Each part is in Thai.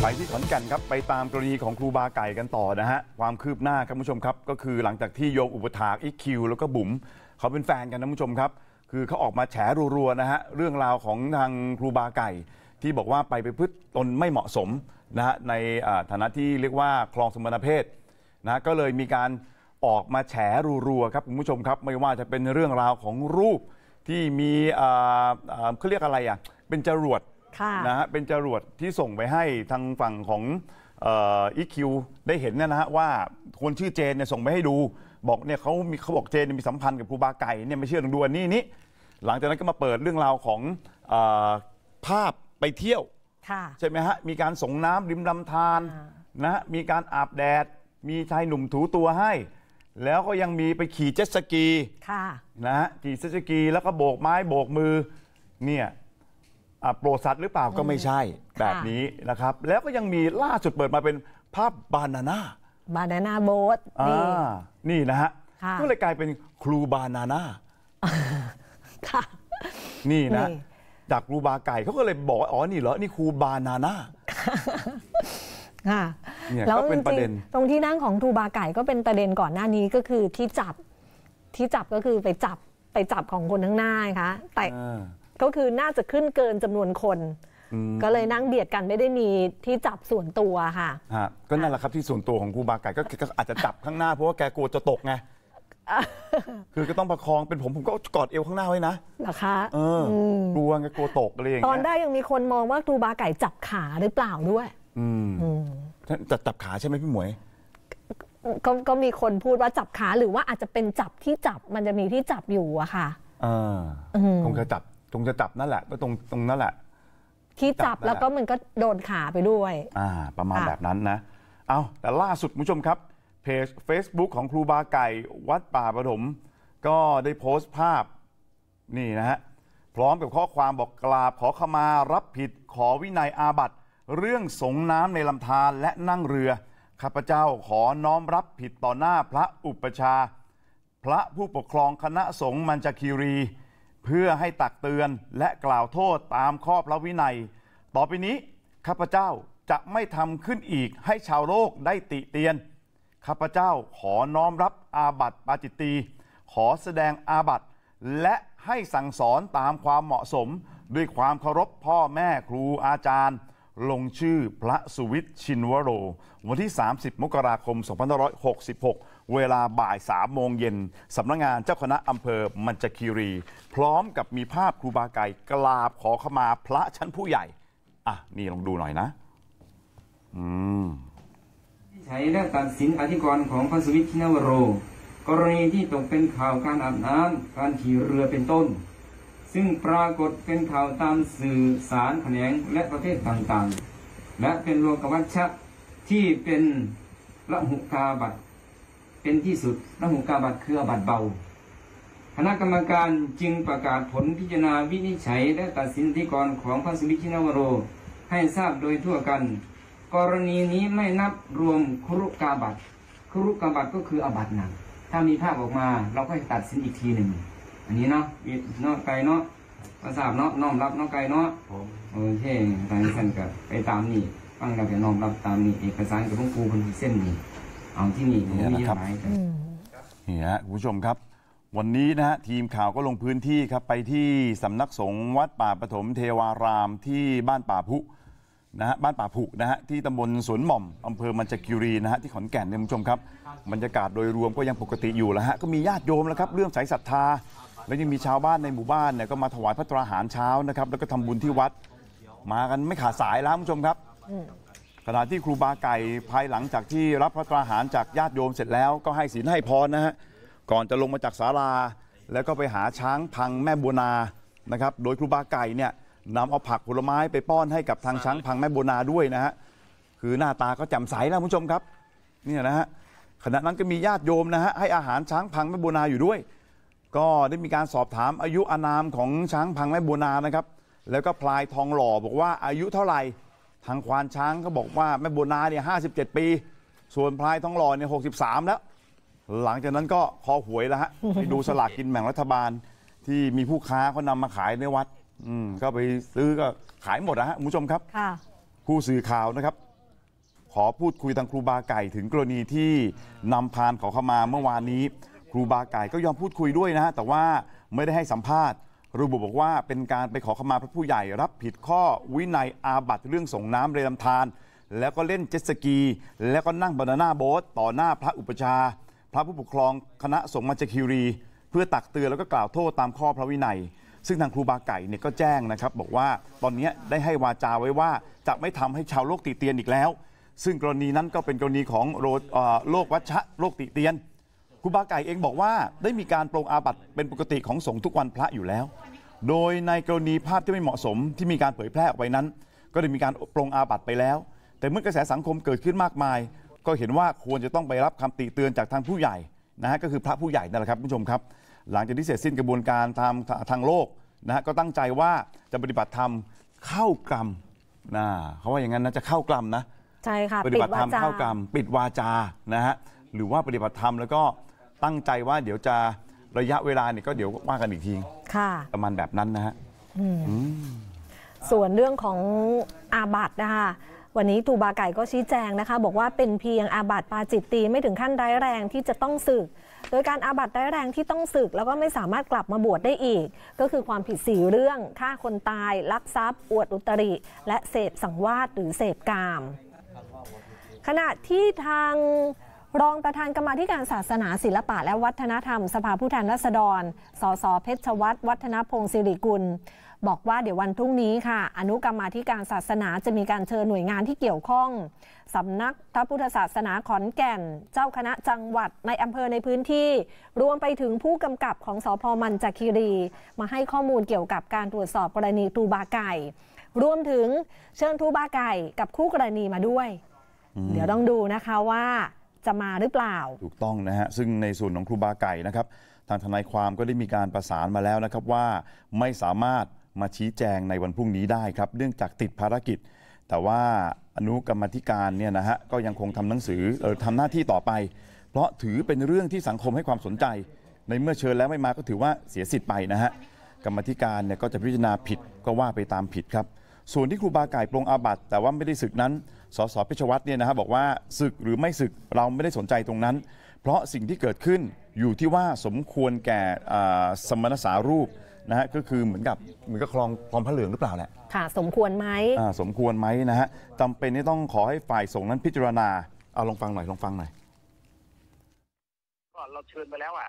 ไปที่ขอนแก่นครับ ไปตามกรณีของครูบาไก่กันต่อนะฮะความคืบหน้าครับผู้ชมครับ ก็คือหลังจากที่โยมอุปถากอีคิวแล้วก็บุ๋มเขาเป็นแฟนกันนะผู้ชมครับคือเขาออกมาแฉรัวๆนะฮะเรื่องราวของทางครูบาไก่ ที่บอกว่าไปไปพฤติตนไม่เหมาะสมนะฮะในฐานะที่เรียกว่าคลองสมณเพศนะก็เลยมีการออกมาแฉรัวๆครับคุณผู้ชมครับไม่ว่าจะเป็นเรื่องราวของรูปที่มีเขาเรียกอะไรอ่ะเป็นจรวดนะฮะเป็นจรวดที่ส่งไปให้ทางฝั่งของอีคิวได้เห็นเนี่ยนะฮะว่าคนชื่อเจนเนี่ยส่งไปให้ดู บอกเนี่ยเขามีเขาบอกเจนมีสัมพันธ์กับครูบาไก่เนี่ยไม่เชื่อตรงดูอันนี้นี่หลังจากนั้นก็มาเปิดเรื่องราวของภาพไปเที่ยวใช่ไหมฮะ มีการส่งน้ำริมลำธารนะมีการอาบแดด มีชายหนุ่มถูตัวให้ แล้วก็ยังมีไปขี่เจ็ตสกีนะฮะขี่เจ็ตสกีแล้วก็โบกไม้โบกมือเนี่ยโปรซัดหรือเปล่าก็ไม่ใช่ แบบนี้นะครับ แล้วก็ยังมีล่าสุดเปิดมาเป็นภาพบานาน่าบานาน่าโบ๊ทนี่นะฮะก็เลยกลายเป็นครูบานาน่านี่นะจากครูบาไก่เขาก็เลยบอกอ๋อนี่เหรอนี่ครูบานาน่าค่ะแล้วเป็นประเด็น ตรงที่นั่งของทูบาไก่ก็เป็นประเด็นก่อนหน้านี้ก็คือที่จับ ที่จับก็คือไปจับไปจับของคนข้างหน้าค่ะแต่ก็คือน่าจะขึ้นเกินจำนวนคน ก็เลยนั่งเบียดกันไม่ได้มีที่จับส่วนตัวค่ะก็นั่นแหละครับที่ส่วนตัวของครูบาไก่ก็อาจจะจับข้างหน้า เพราะว่าแกกลัวจะตกไงคือก็ต้องประคองเป็นผมผมก็กอดเอวข้างหน้าไว้นะนหรอคะเออกลัวไงกลัวตกอะไรอย่างเงี้ยตอนได้ยังมีคนมองว่าครูบาไก่จับขาหรือเปล่าด้วย อืมจะจับขาใช่ไหมพี่หมวยก็ก็มีคนพูดว่าจับขาหรือว่าอาจจะเป็นจับที่จับ มันจะมีที่จับอยู่อะค่ะอ่าอคงจะจับตรงจะจับนั่นแหละก็ตรงตรงนั่นแหละ ที่จับแล้วก็มันก็โดนขาไปด้วย อ่า ประมาณแบบนั้นนะ เอาแต่ล่าสุดผู้ชมครับเพจ Facebook ของครูบาไก่วัดป่าประถม ก็ได้โพสต์ภาพ นี่นะฮะพร้อมกับข้อความบอกกราบ ขอขมารับผิดขอวินัยอาบัติเรื่องสงน้ำในลำธารและนั่งเรือข้าพเจ้าขอน้อมรับผิดต่อหน้าพระอุปชาพระผู้ปกครองคณะสงฆ์มัญจคีรีเพื่อให้ตักเตือนและกล่าวโทษตามข้อพระวินัย ต่อไปนี้ ข้าพเจ้าจะไม่ทำขึ้นอีกให้ชาวโลกได้ติเตียน ข้าพเจ้าขอน้อมรับอาบัติปาจิตตี ขอแสดงอาบัติและให้สั่งสอนตามความเหมาะสม ด้วยความเคารพพ่อแม่ครูอาจารย์ ลงชื่อพระสุวิทย์ชินวโร วันที่ 30 มกราคม 2566เวลาบ่ายสามโมงเย็นสำนักงงานเจ้าคณะอำเภอ มันจคีรี พร้อมกับมีภาพครูบาไก่กราบขอขมาพระชั้นผู้ใหญ่ อ่ะนี่ลองดูหน่อยนะ อืม ใช้และตัดสินอธิกรณ์ของพระสวิตชินวโร กรณีที่ตกเป็นข่าวการอาบน้ำการขี่เรือเป็นต้น ซึ่งปรากฏเป็นข่าวตามสื่อสารแขนง และประเทศต่างๆและเป็นโลกวัชชะที่เป็นละหุกาบัตรเป็นที่สุดักหุกาบัตคืออบัตเบาคณะกรรมการจึงประกาศผลพิจารณาวินิจฉัยและตัดสินที่กรของพระสุวิชินวโร ให้ทราบโดยทั่วกัน กรณีนี้ไม่นับรวมครุกาบัตครุกาบัตก็คืออบัตหนักถ้ามีภาพออกมาเราก็จะตัดสินอีกทีหนึ่งอันนี้เนาะเนาะไกลเนาะภาษาเนาะน้อมรับเนาะไกลเนาะโอเคทางส่านกับไปตามนี่ฟังเราจะน้อมรับตามนี่เอกสารกับหลวงปู่คนที่เส้นนี่เอาที่นี่นม่นะครับนี่ฮะคุณผู้ชมครับ วันนี้นะฮะทีมข่าวก็ลงพื้นที่ครับไปที่สำนักสงฆ์วัดป่าปฐมเทวารามที่บ้านป่าผุนะฮะบ้านป่าผุนะฮะที่ตำบลสวนหม่อมอำเภอมันจคิรีนะฮะที่ขอนแก่นเนี่ยคุณผู้ชมครับบรรยากาศโดยรวมก็ยังปกติอยู่แล้วฮะก็มีญาติโยมแล้วครับเรื่องสายศรัทธา แล้วยังมีชาวบ้านในหมู่บ้านเนี่ยก็มาถวายพระตราหารเช้านะครับ แล้วก็ทำบุญที่วัดมากันไม่ขาดสายแล้วคุณผู้ชมครับขณะที่ครูบาไก่ภายหลังจากที่รับพระตราหารจากญาติโยมเสร็จแล้วก็ให้ศีลให้พรนะฮะก่อนจะลงมาจากศาลา แล้วก็ไปหาช้างพังแม่บัวนานะครับโดยครูบาไก่เนี่ยนำเอาผักผลไม้ไปป้อนให้กับทางช้างพังแม่บัวนาด้วยนะฮะคือหน้าตาก็จำใสแล้วคุณผู้ชมครับเนี่ยนะฮะขณะนั้นก็มีญาติโยมนะฮะให้อาหารช้างพังแม่บัวนาอยู่ด้วย ก็ได้มีการสอบถามอายุอานามของช้างพังแม่บัวนานะครับแล้วก็พลายทองหล่อบอกว่าอายุเท่าไหร่ทางควานช้าง ก็บอกว่าแม่บัวนาเนี่ยห้ปี ส่วนพลายทองหล่อเนี่ยหกแล้ว หลังจากนั้นก็ คอหวยแล้วฮะไปดูสลากกินแบ่งรัฐบาลที่มีผู้ค้าเขานามาขายในวัด อืมก็ไปซื้อก็ขายหมดนะฮะคุณผู้ชมครับค่ะผู้สื่อข่าวนะครับ ขอพูดคุยทางครูบาไก่ถึงกรณีที่นำพานขอเข้ามาเมื่อวานนี้ ครูบาไก่ก็ยอมพูดคุยด้วยนะฮะแต่ว่าไม่ได้ให้สัมภาษณ์รูบุบอกว่าเป็นการไปขอขมาพระผู้ใหญ่รับผิดข้อวินัยอาบัติเรื่องส่งน้ำเรือลำธารแล้วก็เล่นเจ็ตสกี แล้วก็นั่งบานาน่าโบ๊ทต่อหน้าพระอุปชา พระผู้ปกครองคณะสงฆ์มัจคิรี เพื่อตักเตือนแล้วก็กล่าวโทษตามข้อพระวินัย ซึ่งทางครูบาไก่เนี่ยก็แจ้งนะครับ บอกว่าตอนนี้ได้ให้วาจาไว้ว่าจะไม่ทำให้ชาวโลกติเตียนอีกแล้ว ซึ่งกรณีนั้นก็เป็นกรณีของโรควัชชะโรคติเตียนครูบาไก่ เอง บอกว่าได้มีการปรงอาบัติเป็นปกติของสงฆ์ทุกวันพระอยู่แล้ว โดยในกรณีภาพที่ไม่เหมาะสม ที่มีการเผยแพร่ออกไปนั้น ก็ได้มีการปรงอาบัติไปแล้ว แต่เมื่อกระแสสังคมเกิดขึ้นมากมายก็เห็นว่าควรจะต้องไปรับคำติเตือนจากทางผู้ใหญ่นะฮะก็คือพระผู้ใหญ่นั่นแหละครับคุณผู้ชมครับหลังจากที่เสร็จสิ้นกระบวนการทางทางโลกนะฮะก็ตั้งใจว่าจะปฏิบัติธรรมเข้ากรรมนะเขาว่าอย่างนั้นนะจะเข้ากรรมนะใช่ค่ะปฏิบัติธรรมเข้ากรรม ปิดวาจานะฮะหรือว่าปฏิบัติธรรมแล้วก็ตั้งใจว่าเดี๋ยวจะระยะเวลาเนี่ยก็เดี๋ยวว่ากันอีกทีค่ะ ประมาณแบบนั้นนะฮะ ส่วนเรื่องของอาบัตนะคะวันนี้ตูบาไก่ก็ชี้แจงนะคะ บอกว่าเป็นเพียงอาบัตปาจิตตี ไม่ถึงขั้นร้ายแรงที่จะต้องสึก โดยการอาบัตร้ายแรงที่ต้องสึก แล้วก็ไม่สามารถกลับมาบวชได้อีก ก็คือความผิดสีเรื่อง ฆ่าคนตายลักทรัพย์อวดอุตริ และเสพสังวาสหรือเสพกาม ขณะที่ทางรองประธานกรรมธิการศาสนาศิลปะ และวัฒนธรรม สภาผู้แทนราษฎร สสเพชรวัตวัฒนพงศ์สิริกุล บอกว่าเดี๋ยววันพรุ่งนี้ค่ะ อนุกรรมธิการศาสนาจะมีการเชิญหน่วยงานที่เกี่ยวข้องสำนักพระพุทธศาสนาขอนแก่น เจ้าคณะจังหวัดในอำเภอในพื้นที่ รวมไปถึงผู้กำกับของสพมันจักคีรี มาให้ข้อมูลเกี่ยวกับการตรวจสอบกรณีตูบาไก่รวมถึงเชิญทูบาไก่กับคู่กรณีมาด้วย เดี๋ยวต้องดูนะคะว่าจะมาหรือเปล่าถูกต้องนะฮะซึ่งในส่วนของครูบาไก่นะครับ ทางทนายความก็ได้มีการประสานมาแล้วนะครับว่าไม่สามารถมาชี้แจงในวันพรุ่งนี้ได้ครับ เนื่องจากติดภารกิจ แต่ว่าอนุกรรมธิการเนี่ยนะฮะก็ยังคงทำหนังสือออทำหน้าที่ต่อไป เพราะถือเป็นเรื่องที่สังคมให้ความสนใจ ในเมื่อเชิญแล้วไม่มาก็ถือว่าเสียสิทธิ์ไปนะฮะกรรมธิการเนี่ยก็จะพิจารณาผิดก็ว่าไปตามผิดครับส่วนที่ครูบาไก่ปรงอาบัติแต่ว่าไม่ได้ศึกนั้นสสพิชวัตรเนี่ยนะฮะบอกว่าศึกหรือไม่ศึกเราไม่ได้สนใจตรงนั้น เพราะสิ่งที่เกิดขึ้นอยู่ที่ว่าสมควรแก่สมณสารูปนะฮะก็คือเหมือนกับเหมือนกับคลองคลองพระเหลืองหรือเปล่าแหละค่ะ สมควรไหมสมควรไหมนะฮะจำเป็นที่ต้องขอให้ฝ่ายสงฆ์นั้นพิจารณาเอาลองฟังหน่อยลองฟังหน่อยก็เราเชิญไปแล้วอ่ะ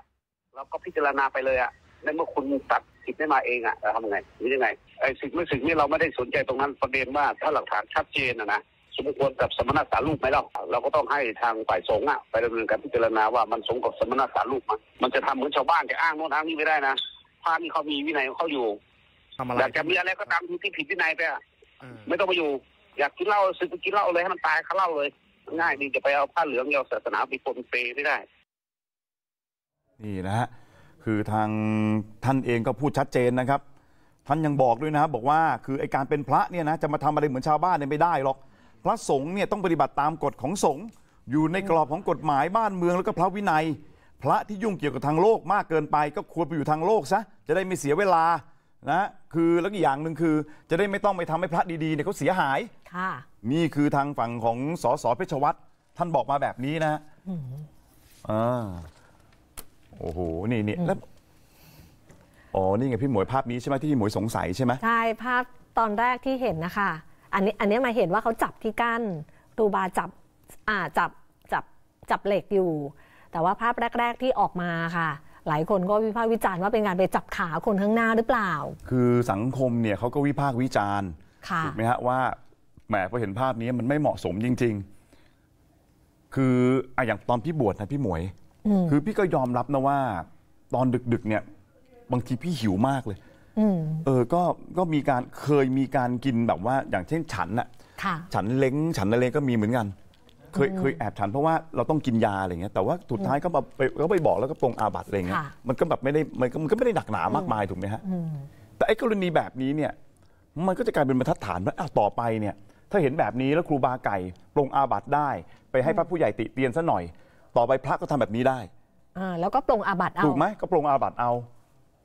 เราก็พิจารณาไปเลยอ่ะในเมื่อคุณตัดสิทธิ์ไม่มาเองอ่ะเราทำยไงหรือยังไงไอ้สิทธิ์ไม่สิทธิ์นี่เราไม่ได้สนใจตรงนั้นประเด็นว่า ถ้าหลักฐานชัดเจนนะนะสมควรกับสมณสารูปไหมเราเราก็ต้องให้ทางฝ่ายสงฆ์อะไปดำเนินการพิจารณาว่ามันสงกับสมณสารูปมัยมันจะทำเหมือนชาวบ้านจะอ้างโน้นอ้างนี้ไม่ได้นะพระนี่เขามีวินัยเขาอยู่อยากจะมีอะไรก็ตามที่ผิดวินัยไปอะไม่ต้องมาอยู่ อยากกินเหล้าซื้อไปกินเหล้าเลยให้มันตายเขาเล่าเลย ง่ายดีจะไปเอาผ้าเหลืองเอาศาสนาไปปนเปไม่ได้ นี่นะฮะคือทางท่านเองก็พูดชัดเจนนะครับ ท่านยังบอกด้วยนะครับบอกว่า คือไอการเป็นพระเนี่ยนะจะมาทำอะไรเหมือนชาวบ้านเนี่ยไม่ได้หรอกพระสงฆ์เนี่ยต้องปฏิบัติตามกฎของสงฆ์อยู่ในกรอบของกฎหมายบ้านเมืองแล้วก็พระวินัย พระที่ยุ่งเกี่ยวกับทางโลกมากเกินไป ก็ควรไปอยู่ทางโลกซะจะได้ไม่เสียเวลานะคือแล้วกอย่างหนึ่งคือ จะได้ไม่ต้องไปทำให้พระดีๆเนี่ยเขาเสียหายค่ะนี่คือทางฝั่งของสสเพชรวัตรท่านบอกมาแบบนี้นะอ่าโอ้โห นี่นี่แล้ว อ๋อ นี่ไงพี่หมวยภาพนี้ใช่ไหมที่พี่หมวยสงสัยใช่ไหมใช่ภาพตอนแรกที่เห็นนะคะอันนี้อันนี้มาเห็นว่าเขาจับที่กั้นตูบาจับอ่าจับจับจับเหล็กอยู่ แต่ว่าภาพแรกๆที่ออกมาค่ะ หลายคนก็วิพากษ์วิจารณ์ว่าเป็นการไปจับขาคนข้างหน้าหรือเปล่า คือสังคมเนี่ยเขาก็วิพากษ์วิจารณ์ถูกไหมฮะว่าแหมพอเห็นภาพนี้มันไม่เหมาะสมจริง ๆ คืออ่ะอย่างตอนพี่บวชนะพี่หมวยคือพี่ก็ยอมรับนะว่า ตอนดึกๆเนี่ยบางทีพี่หิวมากเลยเออก็ก็มีการเคยมีการกินแบบว่า อย่างเช่นฉันน่ะฉันเล้งฉันอะไรก็มีเหมือนกัน เคยเคยแอบฉันเพราะว่าเราต้องกินยาอะไรเงี้ยแต่ว่าสุดท้ายก็มาไปก็ไปบอกแล้วก็ปรงอาบัตอะไรเงี้ยมันก็แบบไม่ได้มันก็มันก็ไม่ได้หนักหนามากมายถูกไหมฮะแต่ไอ้กรณีแบบนี้เนี่ยมันก็จะกลายเป็นบรรทัดฐานว่าต่อไปเนี่ย ถ้าเห็นแบบนี้แล้วครูบาไก่ปรงอาบัตได้ ไปให้พระผู้ใหญ่ติเตียนซะหน่อยต่อไปพระก็ทำแบบนี้ได้อ่าแล้วก็ปรงอาบัติเอา ถูกไหม ก็ปรงอาบัติเอา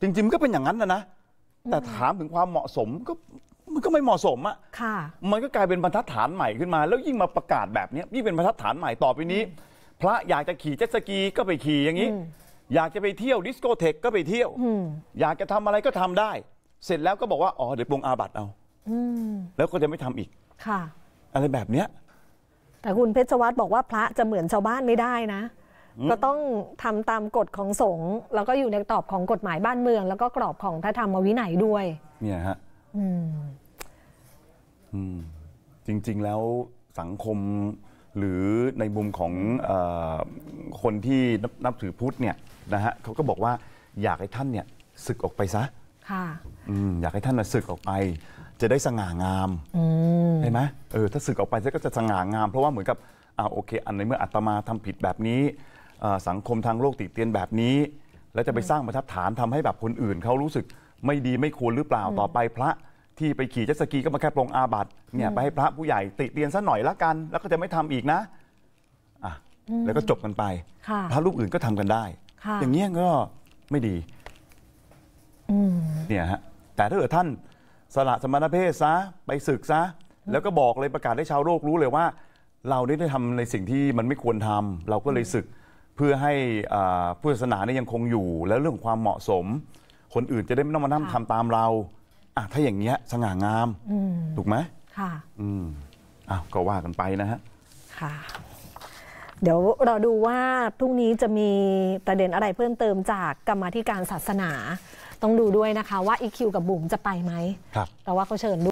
จริงๆมันก็เป็นอย่างนั้นนะนะ แต่ถามถึงความเหมาะสมก็มันก็ไม่เหมาะสมอะค่ะ มันก็กลายเป็นบรรทัดฐานใหม่ขึ้นมา แล้วยิ่งมาประกาศแบบนี้ยิ่งเป็นบรรทัดฐานใหม่ต่อไปนี้ พระอยากจะขี่เจ็ตสกี ก็ไปขี่อย่างนี้ อยากจะไปเที่ยวดิสโกเทคก็ไปเที่ยวอยากจะทำอะไรก็ทำได้ เสร็จแล้วก็บอกว่าอ๋อเดี๋ยวปรงอาบัติเอาแล้วก็จะไม่ทำอีก ค่ะ อะไรแบบเนี้ยแต่คุณเพชรวัตรบอกว่าพระจะเหมือนชาวบ้านไม่ได้นะ ก็ต้องทำตามกฎของสงฆ์แล้วก็อยู่ในตอบของกฎหมายบ้านเมือง แล้วก็กรอบของพระธรรมวินัยด้วย เนี่ยฮะจริง ๆแล้วสังคมหรือในมุมของอคนที่นับถือพุทธเนี่ยนะฮะเขาก็บอกว่าอยากให้ท่านเนี่ยศึกออกไปซะค่ะอยากให้ท่านสึกออกไป จะได้สง่างามใช่ไหมเออถ้าสึกออกไปก็จะสง่างามเพราะว่าเหมือนกับอ่าโอเค อันในเมื่ออัตมาทำผิดแบบนี้สังคมทางโลกติเตียนแบบนี้ แล้วจะไปสร้างบรรทัดฐานทำให้แบบคนอื่นเขารู้สึกไม่ดีไม่ควรหรือเปล่าต่อไปพระที่ไปขี่เจ็ตสกีก็มาแค่ปรงอาบัตเนี่ยไปให้พระผู้ใหญ่ติเตียนซะหน่อยละกันแล้วก็จะไม่ทำอีกนะอ่ะแล้วก็จบกันไปพระรูปอื่นก็ทำกันได้ อย่างเงี้ยก็ไม่ดีเนี่ยฮะ แต่ถ้าเกิดท่าน สละสมณเพศ ซะ ไปศึกซะ แล้วก็บอกเลยประกาศให้ชาวโลกรู้เลยว่า เราได้ทำในสิ่งที่มันไม่ควรทำ เราก็เลยศึกเพื่อให้ผู้ศาสนาเนี่ยยังคงอยู่แล้วเรื่องความเหมาะสม คนอื่นจะได้ไม่ต้องมานั่งทำตามเราอ่ะถ้าอย่างเงี้ย สง่างามถูกไหมค่ะ อืมอ้าวก็ว่ากันไปนะฮะค่ะเดี๋ยวรอดูว่าพรุ่งนี้จะมีประเด็นอะไรเพิ่มเติมจากกรรมธิการศาสนา ต้องดูด้วยนะคะว่าอีคิวกับบุ๋มจะไปไหมเพราะว่าเขาเชิญด้วย